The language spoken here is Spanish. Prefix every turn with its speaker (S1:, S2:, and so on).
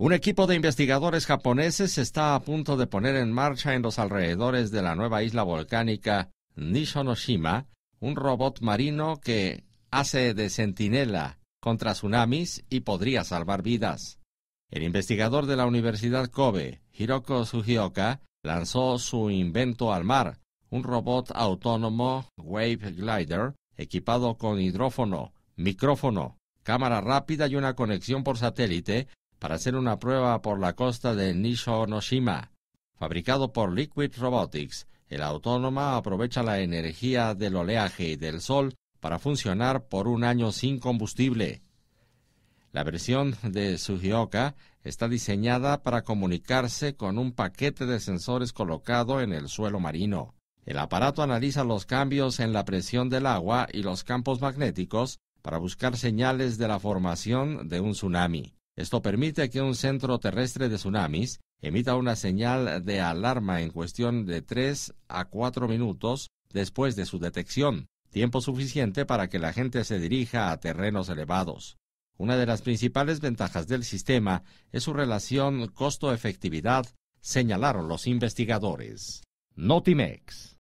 S1: Un equipo de investigadores japoneses está a punto de poner en marcha en los alrededores de la nueva isla volcánica Nishonoshima un robot marino que hace de centinela contra tsunamis y podría salvar vidas. El investigador de la Universidad Kobe, Hiroko Sugioka, lanzó su invento al mar, un robot autónomo Wave Glider equipado con hidrófono, micrófono, cámara rápida y una conexión por satélite para hacer una prueba por la costa de Nishonoshima. Fabricado por Liquid Robotics, el autónoma aprovecha la energía del oleaje y del sol para funcionar por un año sin combustible. La versión de Sugioka está diseñada para comunicarse con un paquete de sensores colocado en el suelo marino. El aparato analiza los cambios en la presión del agua y los campos magnéticos para buscar señales de la formación de un tsunami. Esto permite que un centro terrestre de tsunamis emita una señal de alarma en cuestión de 3 a 4 minutos después de su detección, tiempo suficiente para que la gente se dirija a terrenos elevados. Una de las principales ventajas del sistema es su relación costo-efectividad, señalaron los investigadores. Notimex.